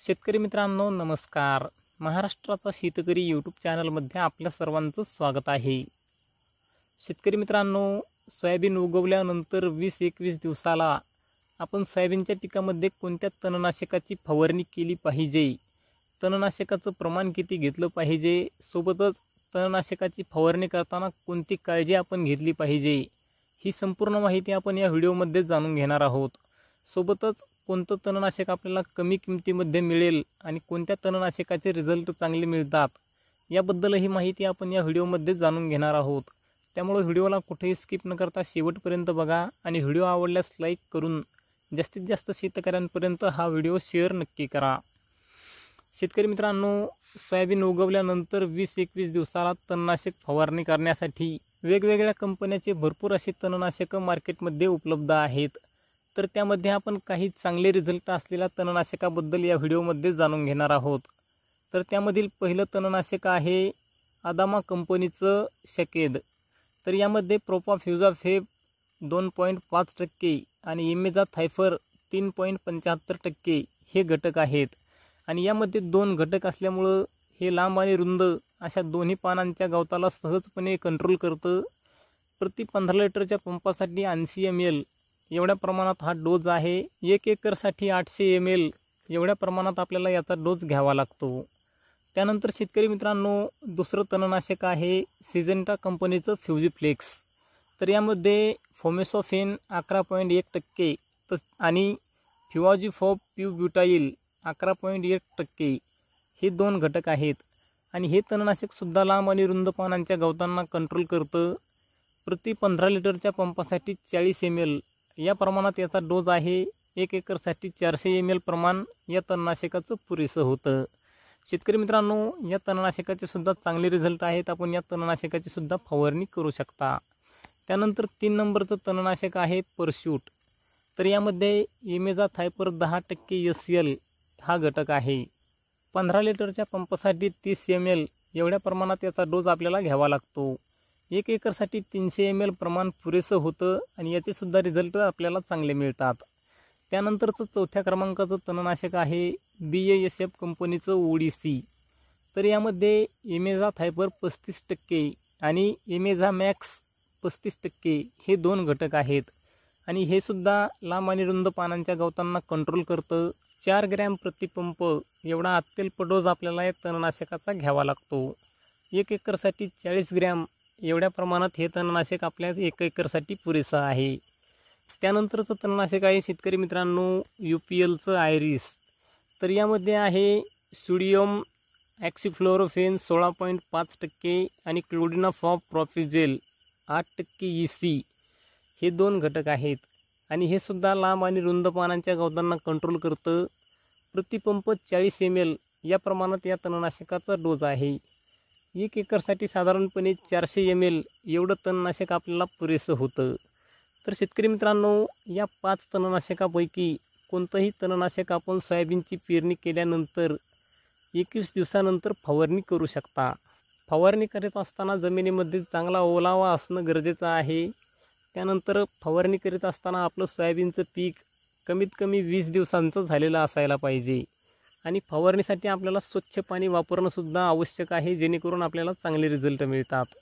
शेतकरी मित्रांनो नमस्कार महाराष्ट्राचा शेतकरी यूट्यूब चॅनलमध्ये आपल्या सर्वांचं स्वागत आहे शेतकरी मित्रांनो सोयाबीन उगवल्यानंतर वीस एकवीस दिवसाला आपण सोयाबीनच्या पिकामध्ये कोणत्या तणनाशकाची फवारणी केली पाहिजे तणनाशकाचं प्रमाण किती घेतलं पाहिजे सोबतच तणनाशकाची फवारणी करताना कोणती काळजी आपण घेतली पाहिजे ही संपूर्ण माहिती आपण या व्हिडिओमध्ये जाणून घेणार आहोत सोबतच कोणतं तणनाशक आपल्याला कमी किमतीमध्ये मिळेल आणि कोणत्या तणनाशकाचे रिझल्ट चांगले मिळतात याबद्दलही माहिती आपण या व्हिडिओमध्ये जाणून घेणार आहोत त्यामुळे व्हिडिओला कुठेही स्किप न करता शेवटपर्यंत बघा आणि व्हिडिओ आवडल्यास लाईक करून जास्तीत जास्त शेतकऱ्यांपर्यंत हा व्हिडिओ शेअर नक्की करा शेतकरी मित्रांनो सोयाबीन उगवल्यानंतर वीस एकवीस दिवसाला तणनाशक फवारणी करण्यासाठी वेगवेगळ्या कंपन्याचे भरपूर असे तणनाशकं मार्केटमध्ये उपलब्ध आहेत तर त्यामध्ये आपण काही चांगले रिझल्ट असलेल्या तणनाशकाबद्दल या व्हिडिओमध्ये जाणून घेणार आहोत तर त्यामधील पहिलं तणनाशक आहे आदामा कंपनीचं शकेद तर यामध्ये प्रोपाफ्युजाफ हे दोन पॉईंट पाच टक्के आणि इमेजा थायफर तीन पॉईंट पंच्याहत्तर टक्के हे घटक आहेत आणि यामध्ये दोन घटक असल्यामुळं हे लांब आणि रुंद अशा दोन्ही पानांच्या गवताला सहजपणे कंट्रोल करतं प्रति पंधरा लिटरच्या पंपासाठी ऐंशी एम एल एवढ्या प्रमाणात हा डोज आहे एक एकरसाठी आठशे एम एल एवढ्या प्रमाणात आपल्याला याचा डोस घ्यावा लागतो त्यानंतर शेतकरी मित्रांनो दुसरं तणनाशक आहे सिजेंटा कंपनीचं फ्युजीफ्लेक्स तर यामध्ये फोमेसोफेन अकरा पॉईंट एक टक्के त आणि प्यू ब्युटाईल अकरा पॉईंट एक टक्के हे दोन घटक आहेत आणि हे तणनाशकसुद्धा लांब आणि रुंद पानांच्या गवतांना कंट्रोल करतं प्रति पंधरा लिटरच्या पंपासाठी चाळीस एम एल या प्रमाणात याचा डोस आहे एक एकरसाठी चारशे एम एल प्रमाण या तणनाशकाचं पुरेसं होतं शेतकरी मित्रांनो या तणनाशकाचे सुद्धा चांगले रिझल्ट आहेत आपण या तणनाशकाची सुद्धा फवारणी करू शकता त्यानंतर तीन नंबरचं तणनाशक आहे परशूट तर यामध्ये इमेजा थायपर दहा टक्के एस एल हा घटक आहे पंधरा लिटरच्या पंपासाठी तीस एम एल एवढ्या प्रमाणात याचा डोस आपल्याला घ्यावा लागतो एक एकरसाठी तीनशे एम एल प्रमाण पुरेसं होतं आणि याचेसुद्धा रिझल्ट आपल्याला चांगले मिळतात त्यानंतरचं चौथ्या क्रमांकाचं तणनाशक आहे बी ए एस एफ कंपनीचं ओडीसी सी तर यामध्ये एमेझा थायपर पस्तीस टक्के आणि एमेझा मॅक्स पस्तीस टक्के हे दोन घटक आहेत आणि हे सुद्धा लांब आणि रुंद पानांच्या गवतांना कंट्रोल करतं चार ग्रॅम प्रतिपंप एवढा अत्यल्प डोज आपल्याला या तणनाशकाचा घ्यावा लागतो एक एकरसाठी चाळीस ग्रॅम एवढ्या प्रमाणात हे तणनाशक आपल्या एक एकरसाठी पुरेसं आहे त्यानंतरचं तणनाशक आहे शेतकरी मित्रांनो यू पी एलचं आयरिस तर यामध्ये आहे सुडियम ॲक्सिफ्लोरोफेन सोळा पॉईंट पाच टक्के आणि क्लोडिना फॉप प्रॉफिजेल आठ टक्के ई e सी हे दोन घटक आहेत आणि हे सुद्धा लांब आणि रुंद पानांच्या गवतांना कंट्रोल करतं प्रतिपंप चाळीस एम एल या प्रमाणात या तणनाशकाचा डोस आहे एक एकरसाठी साधारणपणे चारशे एम एल एवढं तणनाशक आपल्याला पुरेसं होतं तर शेतकरी मित्रांनो या पाच तणनाशकापैकी कोणतंही तणनाशक आपण सोयाबीनची पेरणी केल्यानंतर एकवीस दिवसानंतर फवारणी करू शकता फवारणी करीत असताना जमिनीमध्ये चांगला ओलावा असणं गरजेचं आहे त्यानंतर फवारणी करीत असताना आपलं सोयाबीनचं पीक कमीत कमी वीस दिवसांचं झालेलं असायला पाहिजे आणि फवारणीसाठी आपल्याला स्वच्छ पाणी वापरणंसुद्धा आवश्यक आहे जेणेकरून आपल्याला चांगले रिझल्ट मिळतात